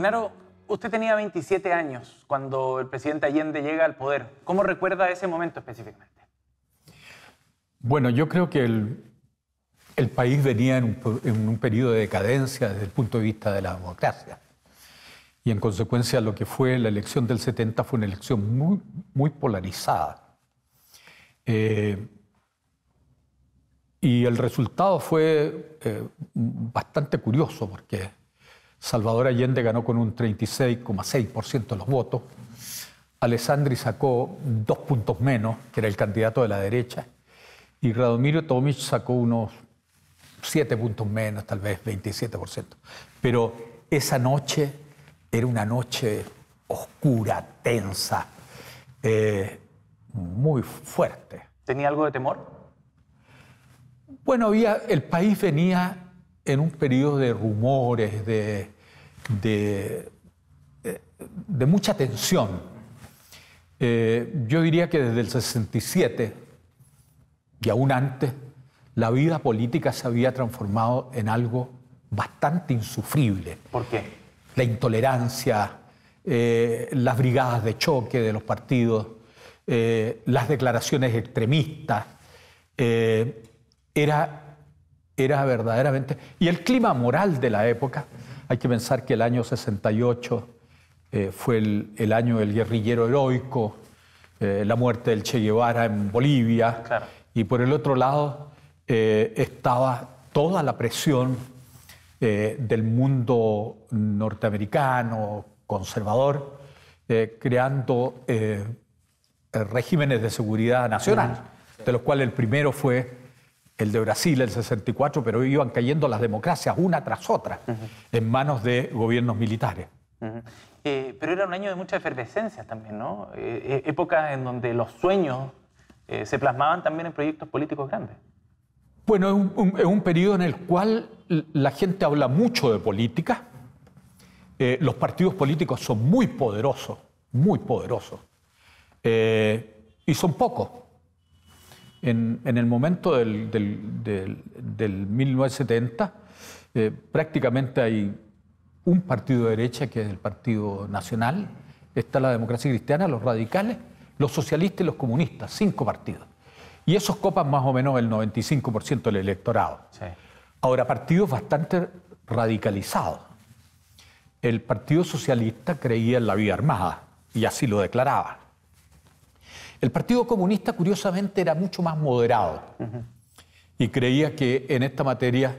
Genaro, usted tenía 27 años cuando el presidente Allende llega al poder. ¿Cómo recuerda ese momento específicamente? Bueno, yo creo que el, país venía en un, periodo de decadencia desde el punto de vista de la democracia. Y en consecuencia lo que fue la elección del 70 fue una elección muy, polarizada. Eh, y el resultado fue eh, bastante curioso porque Salvador Allende ganó con un 36,6% de los votos. Alessandri sacó dos puntos menos, que era el candidato de la derecha. Y Radomiro Tomic sacó unos siete puntos menos, tal vez 27%. Pero esa noche era una noche oscura, tensa, eh, muy fuerte. ¿Tenía algo de temor? Bueno, había, el país venía en un periodo de rumores, de, de, eh, mucha tensión. Eh, yo diría que desde el 67 y aún antes, la vida política se había transformado en algo bastante insufrible. ¿Por qué? La intolerancia, eh, las brigadas de choque de los partidos, las declaraciones extremistas. era era verdaderamente... Y el clima moral de la época, hay que pensar que el año 68 eh, fue el, año del guerrillero heroico, eh, la muerte del Che Guevara en Bolivia, y por el otro lado eh, estaba toda la presión del mundo norteamericano, conservador, creando regímenes de seguridad nacional, de los cuales el primero fue el de Brasil, el 64, pero iban cayendo las democracias una tras otra en manos de gobiernos militares. Eh, pero era un año de mucha efervescencia también, ¿no? Eh, eh, época en donde los sueños se plasmaban también en proyectos políticos grandes. Bueno, es un, es un, periodo en el cual la gente habla mucho de política, los partidos políticos son muy poderosos, muy poderosos, y son pocos en, el momento del, 1970, eh, prácticamente hay un partido de derecha, que es el Partido Nacional, está la democracia cristiana, los radicales, los socialistas y los comunistas, cinco partidos. Y esos copan más o menos el 95% del electorado. Ahora, partidos bastante radicalizados. El Partido Socialista creía en la vía armada y así lo declaraba. El Partido Comunista, curiosamente, era mucho más moderado y creía que en esta materia,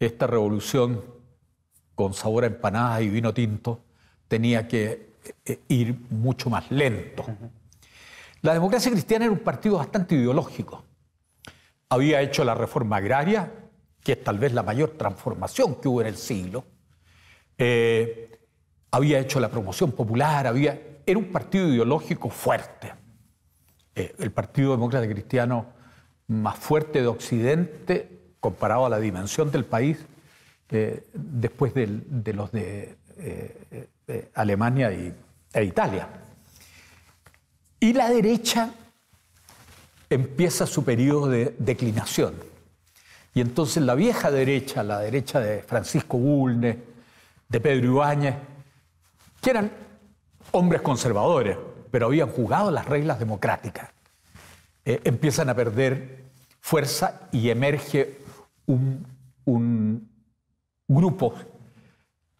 esta revolución con sabor a empanadas y vino tinto, tenía que eh, eh, ir mucho más lento. La democracia cristiana era un partido bastante ideológico. Había hecho la reforma agraria, que es tal vez la mayor transformación que hubo en el siglo. Eh, había hecho la promoción popular, había... era un partido ideológico fuerte. Eh, el Partido Demócrata Cristiano más fuerte de Occidente comparado a la dimensión del país eh, después de, los de, eh, Alemania y, e Italia. Y la derecha empieza su periodo de declinación. Y entonces la vieja derecha, la derecha de Francisco Bulnes, de Pedro Ibáñez, que eran hombres conservadores, pero habían jugado las reglas democráticas, eh, empiezan a perder fuerza y emerge un, grupo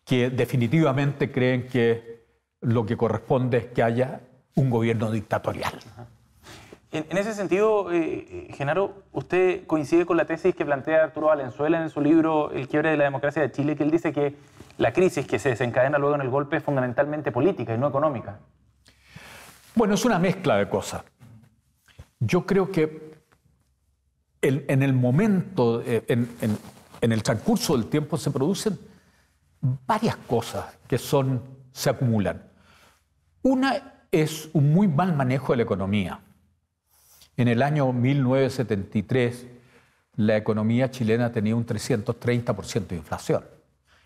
que definitivamente creen que lo que corresponde es que haya un gobierno dictatorial. En, ese sentido, eh, eh, Genaro, usted coincide con la tesis que plantea Arturo Valenzuela en su libro El quiebre de la democracia de Chile, que él dice que la crisis que se desencadena luego en el golpe es fundamentalmente política y no económica. Bueno, es una mezcla de cosas. Yo creo que en el momento, eh, en, el transcurso del tiempo se producen varias cosas que son, se acumulan. Una es un muy mal manejo de la economía. En el año 1973 la economía chilena tenía un 330% de inflación.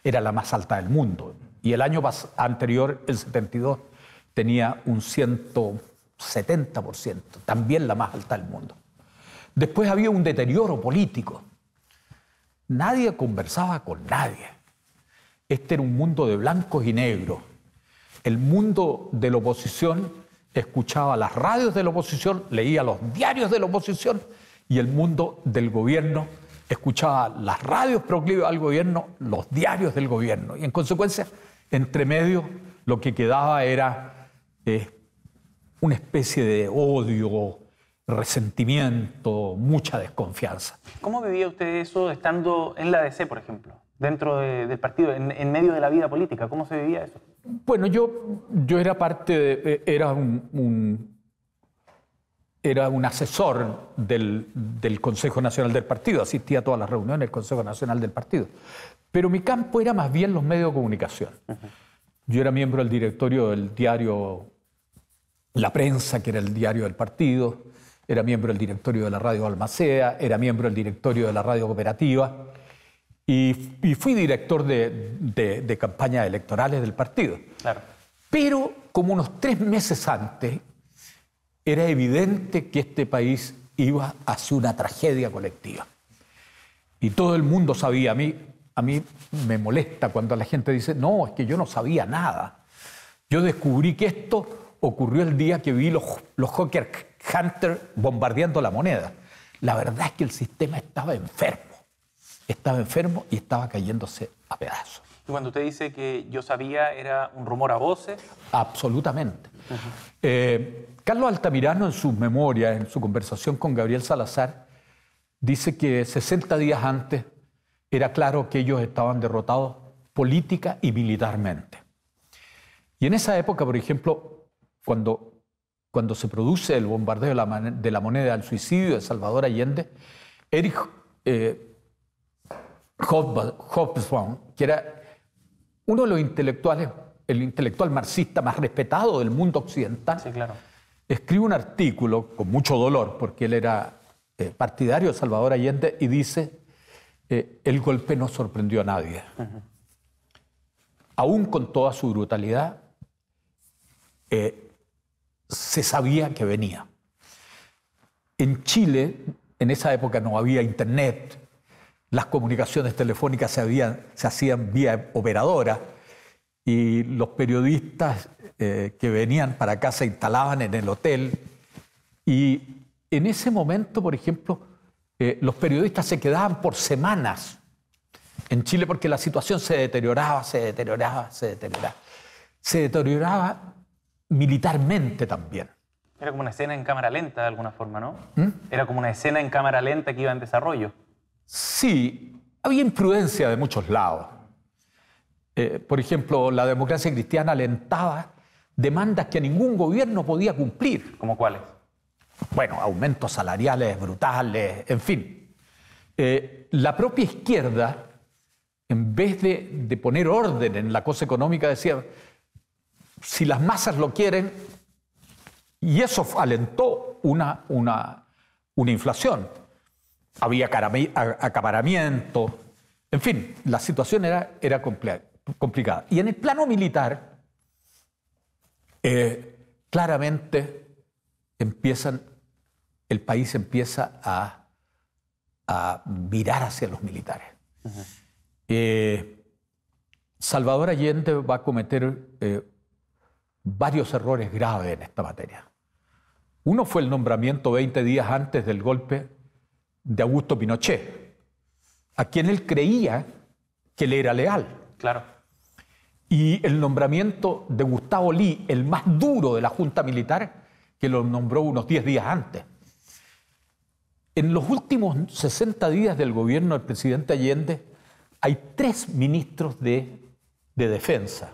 Era la más alta del mundo. Y el año anterior, el 72, tenía un 170%, también la más alta del mundo. Después había un deterioro político. Nadie conversaba con nadie. Este era un mundo de blancos y negros. El mundo de la oposición escuchaba las radios de la oposición, leía los diarios de la oposición y el mundo del gobierno escuchaba las radios proclives al gobierno, los diarios del gobierno. Y en consecuencia, entre medio lo que quedaba era es una especie de odio, resentimiento, mucha desconfianza. ¿Cómo vivía usted eso estando en la DC, por ejemplo, dentro del partido, en, medio de la vida política? ¿Cómo se vivía eso? Bueno, yo, yo era parte, eh, era un, era un asesor del, Consejo Nacional del Partido, asistía a todas las reuniones del Consejo Nacional del Partido. Pero mi campo era más bien los medios de comunicación. Yo era miembro del directorio del diario La Prensa, que era el diario del partido, era miembro del directorio de la radio Almacea, era miembro del directorio de la radio cooperativa y, fui director de, campañas electorales del partido. Claro. Pero como unos tres meses antes, era evidente que este país iba hacia una tragedia colectiva. Y todo el mundo sabía, a mí a mí me molesta cuando la gente dice, no, es que yo no sabía nada. Yo descubrí que esto ocurrió el día que vi los, los Hawker Hunter bombardeando la moneda. La verdad es que el sistema estaba enfermo. Estaba enfermo y estaba cayéndose a pedazos. Y cuando usted dice que yo sabía, ¿era un rumor a voces? Absolutamente. Eh, Carlos Altamirano, en sus memorias, en su conversación con Gabriel Salazar, dice que 60 días antes era claro que ellos estaban derrotados política y militarmente. Y en esa época, por ejemplo, cuando, cuando se produce el bombardeo de la, moneda, al suicidio de Salvador Allende, Eric eh, Hobsbawm, que era uno de los intelectuales, el intelectual marxista más respetado del mundo occidental, escribe un artículo con mucho dolor, porque él era eh, partidario de Salvador Allende, y dice eh, el golpe no sorprendió a nadie. Aún con toda su brutalidad, eh, se sabía que venía. En Chile, en esa época no había internet, las comunicaciones telefónicas se, hacían vía operadora y los periodistas eh, que venían para acá se instalaban en el hotel. Y en ese momento, por ejemplo, eh, los periodistas se quedaban por semanas en Chile porque la situación se deterioraba, se deterioraba, se deterioraba. Se deterioraba militarmente también. Era como una escena en cámara lenta de alguna forma, ¿no? ¿Mm? Era como una escena en cámara lenta que iba en desarrollo. Sí, había imprudencia de muchos lados. Eh, por ejemplo, la democracia cristiana alentaba demandas que ningún gobierno podía cumplir. ¿Como cuáles? bueno, aumentos salariales brutales, en fin. Eh, la propia izquierda, en vez de, poner orden en la cosa económica, decía, si las masas lo quieren, y eso alentó una, una, una inflación. Había acaparamiento, en fin, la situación era, era complicada. Y en el plano militar, eh, claramente empiezan, el país empieza a, mirar hacia los militares. Eh, Salvador Allende va a cometer eh, varios errores graves en esta materia. Uno fue el nombramiento 20 días antes del golpe de Augusto Pinochet, a quien él creía que le era leal. Claro. Y el nombramiento de Gustavo Lee, el más duro de la Junta Militar, que lo nombró unos 10 días antes. En los últimos 60 días del gobierno del presidente Allende hay tres ministros de, defensa.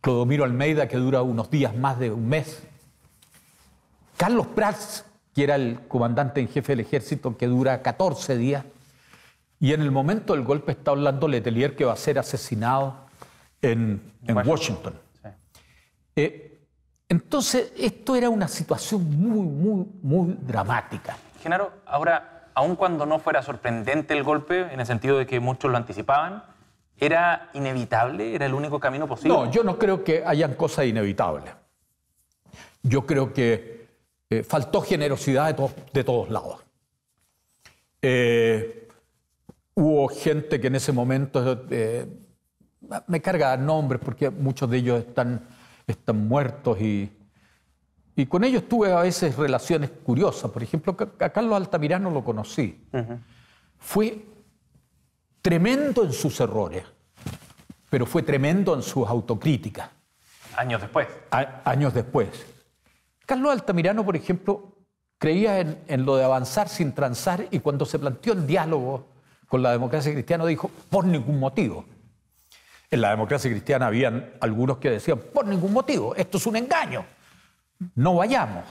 Clodomiro Almeida, que dura unos días más de un mes. Carlos Prats, que era el comandante en jefe del ejército, que dura 14 días. Y en el momento del golpe está hablando Letelier, que va a ser asesinado en, Washington. Sí. Eh, entonces, esto era una situación muy, muy, muy dramática. Genaro, ahora, aun cuando no fuera sorprendente el golpe, en el sentido de que muchos lo anticipaban, ¿era inevitable? ¿Era el único camino posible? No, yo no creo que hayan cosas inevitables. Yo creo que eh, faltó generosidad de, de todos lados. Eh, hubo gente que en ese momento, eh, me carga nombres porque muchos de ellos están están muertos y, con ellos tuve a veces relaciones curiosas. Por ejemplo, a Carlos Altamirano lo conocí. Fue tremendo en sus errores, pero fue tremendo en sus autocríticas. Años después. años después. Carlos Altamirano, por ejemplo, creía en, en, lo de avanzar sin transar y cuando se planteó el diálogo con la democracia cristiana dijo, por ningún motivo. En la democracia cristiana habían algunos que decían, por ningún motivo, esto es un engaño, no vayamos.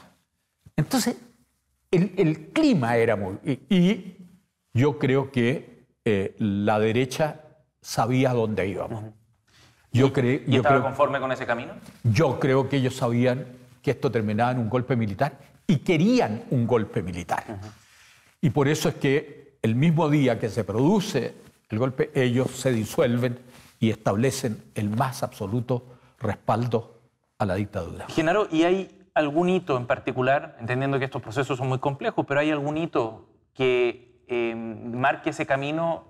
Entonces, el, clima era muy... Y, yo creo que eh, la derecha sabía dónde íbamos. Yo ¿Y, estaba conforme con ese camino? Yo creo que ellos sabían que esto terminaba en un golpe militar y querían un golpe militar. Y por eso es que el mismo día que se produce el golpe, ellos se disuelven y establecen el más absoluto respaldo a la dictadura. Genaro, ¿y hay algún hito en particular, entendiendo que estos procesos son muy complejos, pero hay algún hito que em, marque ese camino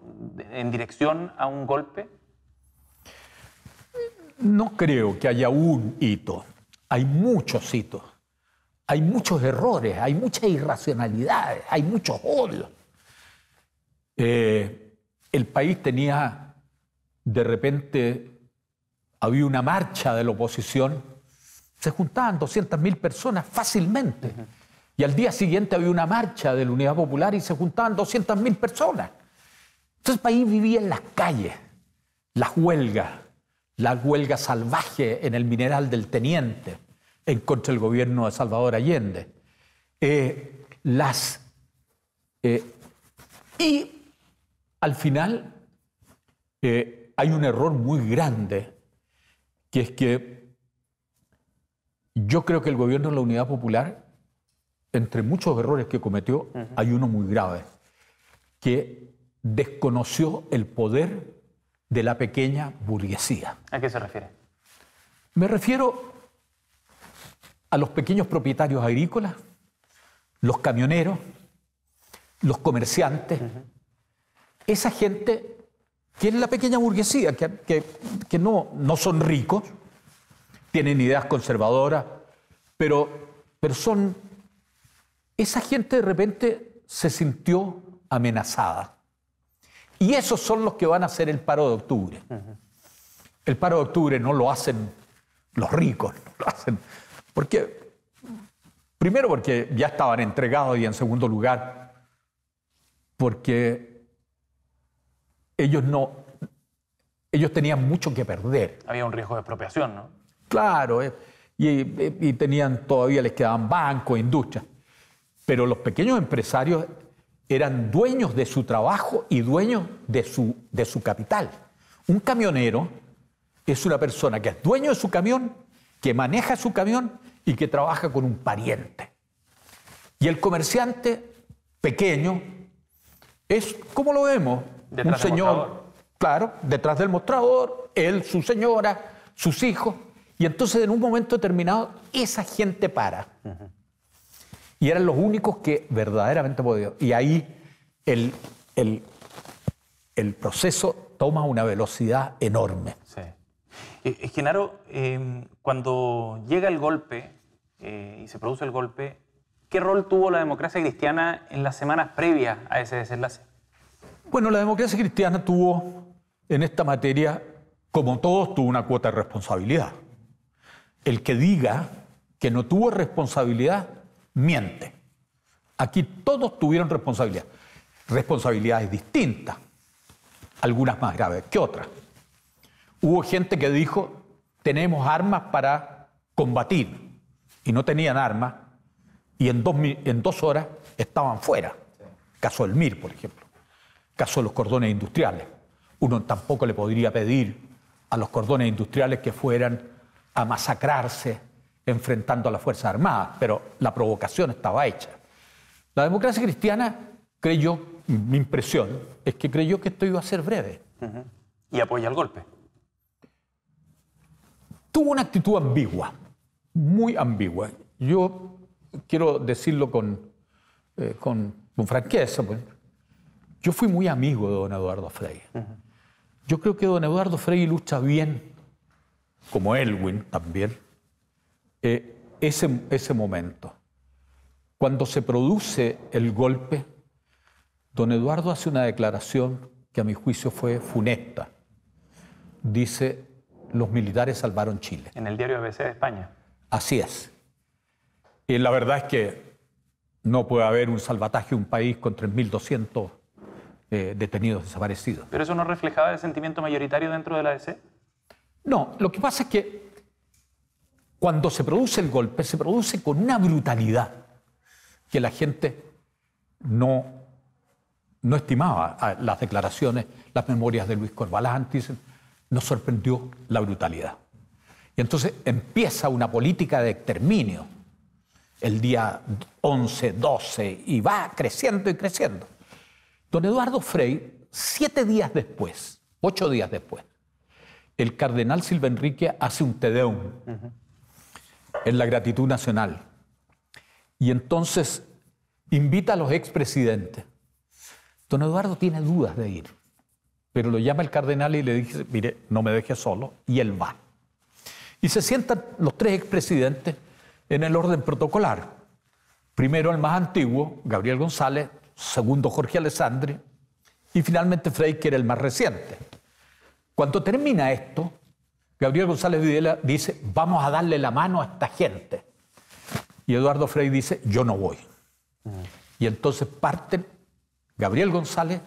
en dirección a un golpe? No creo que haya un hito. Hay muchos hitos. Hay muchos errores, hay muchas irracionalidades, hay muchos odios. Eh, el país tenía de repente había una marcha de la oposición, se juntaban 200.000 personas fácilmente. Y al día siguiente había una marcha de la Unidad Popular y se juntaban 200.000 personas. Entonces el país vivía en las calles, las huelgas, la huelga salvaje en el mineral del Teniente, en contra del gobierno de Salvador Allende. Eh, las, eh, y al final eh, hay un error muy grande, que es que yo creo que el gobierno de la Unidad Popular, entre muchos errores que cometió, hay uno muy grave, que desconoció el poder de la pequeña burguesía. ¿A qué se refiere? Me refiero a los pequeños propietarios agrícolas, los camioneros, los comerciantes. Esa gente que es la pequeña burguesía, que, que, no, no son ricos, tienen ideas conservadoras, pero, son... Esa gente de repente se sintió amenazada. Y esos son los que van a hacer el paro de octubre. El paro de octubre no lo hacen los ricos, no lo hacen. Porque, primero porque ya estaban entregados y en segundo lugar porque ellos no, ellos tenían mucho que perder. Había un riesgo de expropiación, ¿no? Claro, eh, y, tenían todavía les quedaban bancos, industrias. Pero los pequeños empresarios eran dueños de su trabajo y dueños de su, de su capital. Un camionero es una persona que es dueño de su camión, que maneja su camión y que trabaja con un pariente. Y el comerciante pequeño es, como lo vemos, un señor, claro, detrás del mostrador, él, su señora, sus hijos. Y entonces en un momento determinado esa gente para. Y eran los únicos que verdaderamente podían. Y ahí el, el, proceso toma una velocidad enorme. Sí. Eh, eh, Genaro, em, cuando llega el golpe eh, y se produce el golpe, ¿qué rol tuvo la democracia cristiana en las semanas previas a ese desenlace? Bueno, la democracia cristiana tuvo en esta materia, como todos, tuvo una cuota de responsabilidad. El que diga que no tuvo responsabilidad, miente. Aquí todos tuvieron responsabilidad. Responsabilidades distintas, algunas más graves que otras. Hubo gente que dijo, tenemos armas para combatir, y no tenían armas, y en dos, horas estaban fuera. Caso el MIR, por ejemplo caso de los cordones industriales. Uno tampoco le podría pedir a los cordones industriales que fueran a masacrarse enfrentando a las Fuerzas Armadas, pero la provocación estaba hecha. La democracia cristiana creyó, mi impresión, es que creyó que esto iba a ser breve. Y apoya el golpe. Tuvo una actitud ambigua, muy ambigua. Yo quiero decirlo con, eh, con, con franqueza. Pues. Yo fui muy amigo de don Eduardo Frey. Yo creo que don Eduardo Frey lucha bien, como Elwin también, eh, ese, ese momento. Cuando se produce el golpe, don Eduardo hace una declaración que a mi juicio fue funesta. Dice, los militares salvaron Chile. En el diario ABC de España. Así es. Y la verdad es que no puede haber un salvataje de un país con 3.200 eh, detenidos, desaparecidos. ¿Pero eso no reflejaba el sentimiento mayoritario dentro de la DC. No, lo que pasa es que cuando se produce el golpe, se produce con una brutalidad que la gente no, no estimaba. Ah, las declaraciones, las memorias de Luis Corbalán nos sorprendió la brutalidad. Y entonces empieza una política de exterminio el día 11, 12, y va creciendo y creciendo. Don Eduardo Frey, siete días después, ocho días después, el cardenal Silva Enrique hace un tedeum en la gratitud nacional. Y entonces invita a los expresidentes. Don Eduardo tiene dudas de ir, pero lo llama el cardenal y le dice, mire, no me deje solo, y él va. Y se sientan los tres expresidentes en el orden protocolar. Primero el más antiguo, Gabriel González, segundo Jorge Alessandri, y finalmente Frey, que era el más reciente. Cuando termina esto, Gabriel González Videla dice, vamos a darle la mano a esta gente. Y Eduardo Frey dice, yo no voy. Y entonces parten Gabriel González,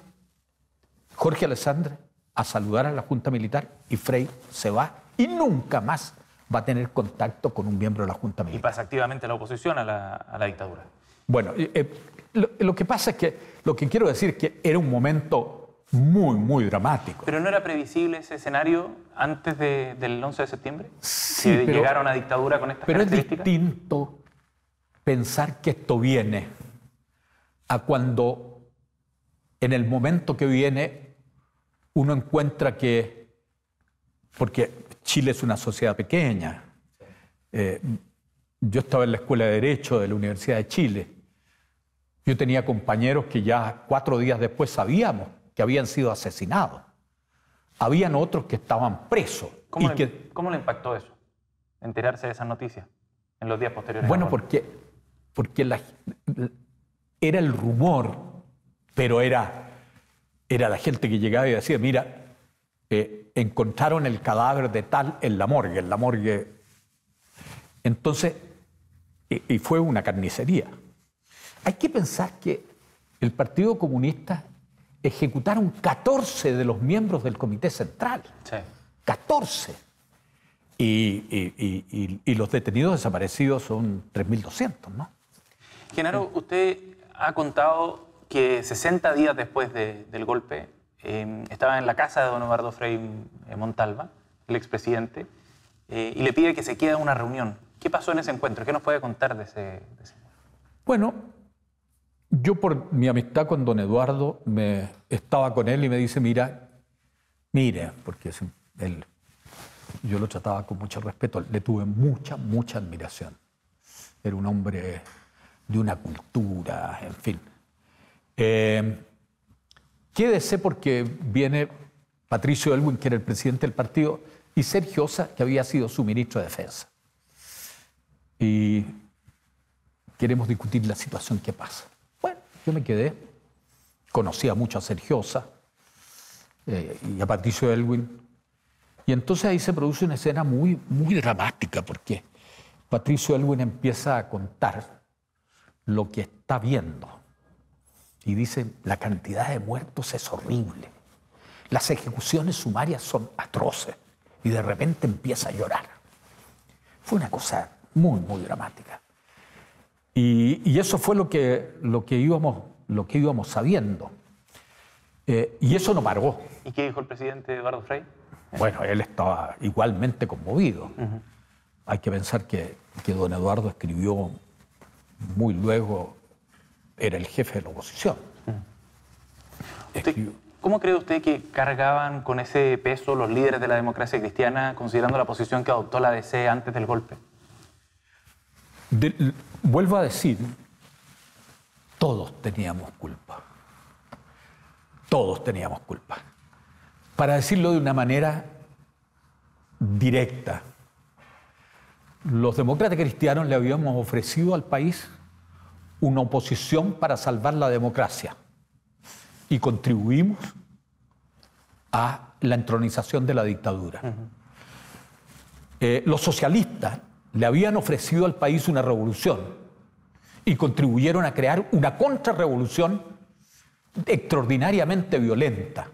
Jorge Alessandre, a saludar a la Junta Militar y Frey se va y nunca más va a tener contacto con un miembro de la Junta Militar. Y pasa activamente la oposición a la, dictadura. Bueno, eh, eh, lo, que pasa es que lo que quiero decir es que era un momento muy, muy dramático. ¿Pero no era previsible ese escenario antes del 11 de septiembre? Sí, llegaron a dictadura con estas Pero es distinto pensar que esto viene a cuando en el momento que viene uno encuentra que, porque Chile es una sociedad pequeña, eh, yo estaba en la Escuela de Derecho de la Universidad de Chile, yo tenía compañeros que ya cuatro días después sabíamos que habían sido asesinados. Habían otros que estaban presos. ¿Cómo, y le, que... le impactó eso? Enterarse de esa noticia en los días posteriores. Bueno, porque, porque era el rumor, pero era, era la gente que llegaba y decía, mira, eh, encontraron el cadáver de tal en la morgue, en la morgue. Entonces, y fue una carnicería. Hay que pensar que el Partido Comunista ejecutaron 14 de los miembros del Comité Central. 14. Y, los detenidos desaparecidos son 3.200, ¿no? Genaro, usted ha contado que 60 días después del golpe em, estaba en la casa de don Eduardo Frei eh, Montalva, el expresidente, presidente, eh, y le pide que se quede a una reunión. ¿Qué pasó en ese encuentro? ¿Qué nos puede contar de ese, encuentro? Bueno, yo por mi amistad con don Eduardo, me estaba con él y me dice, mira, mire, porque él, yo lo trataba con mucho respeto, le tuve mucha, mucha admiración. Era un hombre de una cultura, en fin. Eh, quédese porque viene Patricio Elwin, que era el presidente del partido, y Sergio Osa, que había sido su ministro de Defensa. Y queremos discutir la situación que pasa. Yo me quedé, conocía mucho a Sergiosa eh, y a Patricio Elwin. Y entonces ahí se produce una escena muy, muy dramática, porque Patricio Elwin empieza a contar lo que está viendo. Y dice, la cantidad de muertos es horrible. Las ejecuciones sumarias son atroces. Y de repente empieza a llorar. Fue una cosa muy, muy dramática. Y, eso fue lo que, lo, que íbamos, lo que íbamos sabiendo. Eh, y eso no paró. ¿Y qué dijo el presidente Eduardo Frey? Bueno, él estaba igualmente conmovido. Hay que pensar que, don Eduardo escribió muy luego, era el jefe de la oposición. ¿Cómo cree usted que cargaban con ese peso los líderes de la democracia cristiana, considerando la posición que adoptó la DC antes del golpe? vuelvo a decir, todos teníamos culpa. Todos teníamos culpa. Para decirlo de una manera directa, los demócratas cristianos le habíamos ofrecido al país una oposición para salvar la democracia y contribuimos a la entronización de la dictadura. Eh, los socialistas le habían ofrecido al país una revolución y contribuyeron a crear una contrarrevolución extraordinariamente violenta.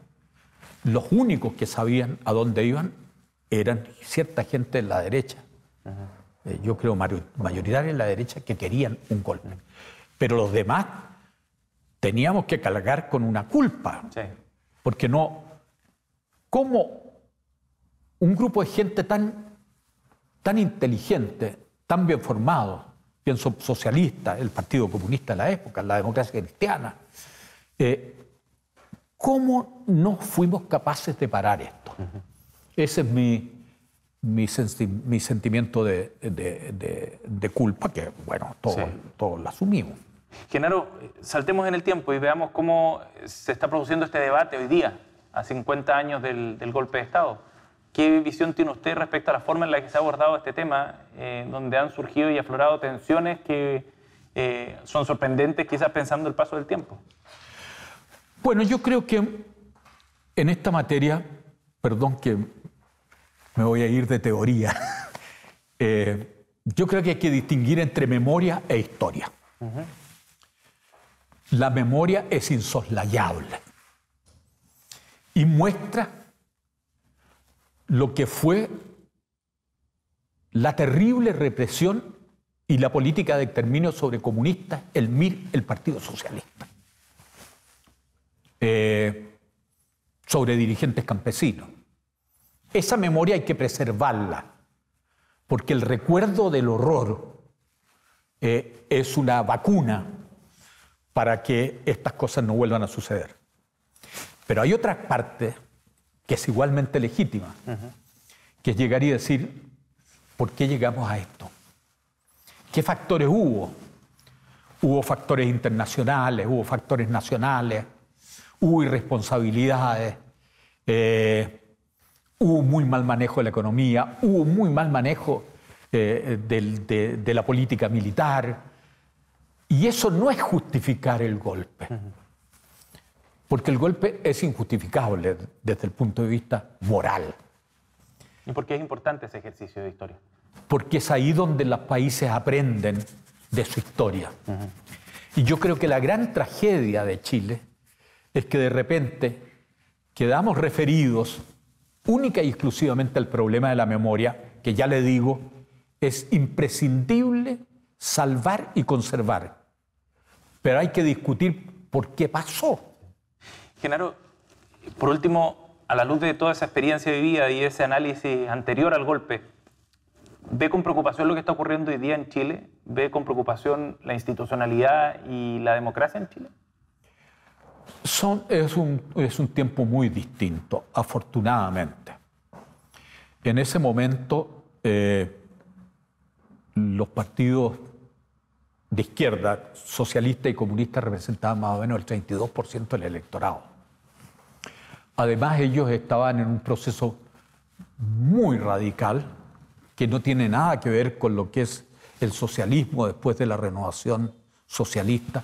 Los únicos que sabían a dónde iban eran cierta gente de la derecha, eh, yo creo mayoritaria en la derecha, que querían un golpe. Pero los demás teníamos que cargar con una culpa, porque no, ¿cómo un grupo de gente tan tan inteligente, tan bien formado, pienso socialista, el Partido Comunista de la época, la democracia cristiana, eh, ¿cómo no fuimos capaces de parar esto? Ese es mi, mi, sentimiento de, culpa, que bueno, todos, lo todos asumimos. Genaro, saltemos en el tiempo y veamos cómo se está produciendo este debate hoy día, a 50 años del, del golpe de Estado. ¿Qué visión tiene usted respecto a la forma en la que se ha abordado este tema, eh, donde han surgido y aflorado tensiones que eh, son sorprendentes, quizás pensando el paso del tiempo? Bueno, yo creo que en esta materia, perdón que me voy a ir de teoría, eh, yo creo que hay que distinguir entre memoria e historia. La memoria es insoslayable y muestra lo que fue la terrible represión y la política de exterminio sobre comunistas, el MIR, el Partido Socialista, eh, sobre dirigentes campesinos. Esa memoria hay que preservarla, porque el recuerdo del horror eh, es una vacuna para que estas cosas no vuelvan a suceder. Pero hay otras partes que es igualmente legítima, que llegaría a decir, ¿por qué llegamos a esto? ¿Qué factores hubo? Hubo factores internacionales, hubo factores nacionales, hubo irresponsabilidades, eh, hubo muy mal manejo de la economía, hubo muy mal manejo eh, de, la política militar. Y eso no es justificar el golpe. Porque el golpe es injustificable desde el punto de vista moral. ¿Y por qué es importante ese ejercicio de historia? Porque es ahí donde los países aprenden de su historia. Y yo creo que la gran tragedia de Chile es que de repente quedamos referidos única y exclusivamente al problema de la memoria, que ya le digo, es imprescindible salvar y conservar. Pero hay que discutir por qué pasó. Genaro, por último, a la luz de toda esa experiencia vivida y ese análisis anterior al golpe, ¿ve con preocupación lo que está ocurriendo hoy día en Chile? ¿Ve con preocupación la institucionalidad y la democracia en Chile? es, un, tiempo muy distinto, afortunadamente. En ese momento, eh, los partidos de izquierda, socialista y comunista, representaban más o menos el 32% del electorado. Además, ellos estaban en un proceso muy radical que no tiene nada que ver con lo que es el socialismo después de la renovación socialista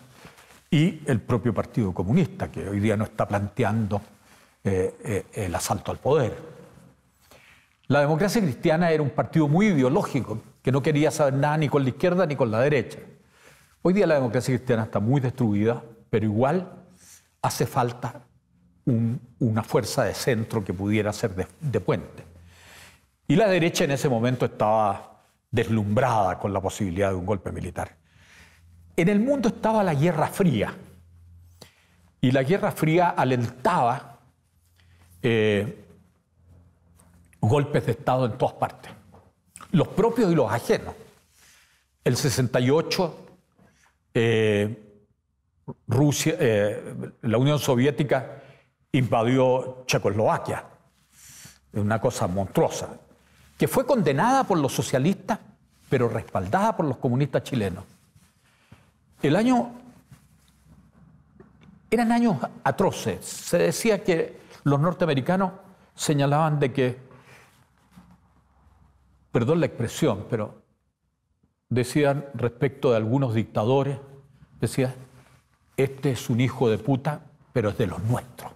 y el propio Partido Comunista, que hoy día no está planteando eh, eh, el asalto al poder. La democracia cristiana era un partido muy ideológico, que no quería saber nada ni con la izquierda ni con la derecha. Hoy día la democracia cristiana está muy destruida, pero igual hace falta una fuerza de centro que pudiera ser de, puente. Y la derecha en ese momento estaba deslumbrada con la posibilidad de un golpe militar. En el mundo estaba la Guerra Fría y la Guerra Fría alentaba eh, golpes de Estado en todas partes, los propios y los ajenos. El 68, eh, Rusia, eh, la Unión Soviética invadió Checoslovaquia, una cosa monstruosa, que fue condenada por los socialistas, pero respaldada por los comunistas chilenos. El año eran años atroces. Se decía que los norteamericanos señalaban de que, perdón la expresión, pero decían respecto de algunos dictadores, decían, este es un hijo de puta, pero es de los nuestros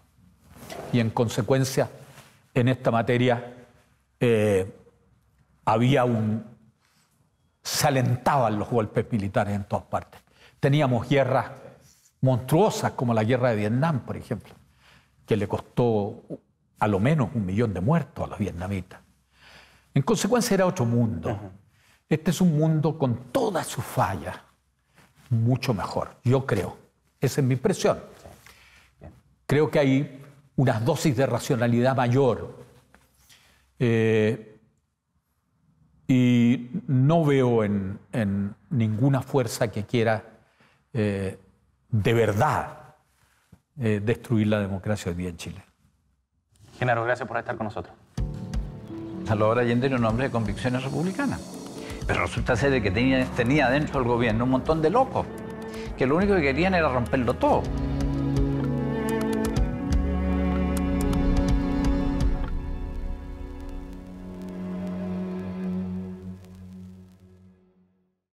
y en consecuencia en esta materia eh, había un... se alentaban los golpes militares en todas partes. Teníamos guerras monstruosas como la guerra de Vietnam, por ejemplo, que le costó a lo menos un millón de muertos a los vietnamitas. En consecuencia era otro mundo. Este es un mundo con todas sus fallas, mucho mejor, yo creo. Esa es mi impresión. Creo que ahí unas dosis de racionalidad mayor. Eh, y no veo en, ninguna fuerza que quiera eh, de verdad eh, destruir la democracia hoy día en Chile. Genaro, gracias por estar con nosotros. ahora Allende era un hombre de convicciones republicanas, pero resulta ser que tenía, tenía dentro del gobierno un montón de locos, que lo único que querían era romperlo todo.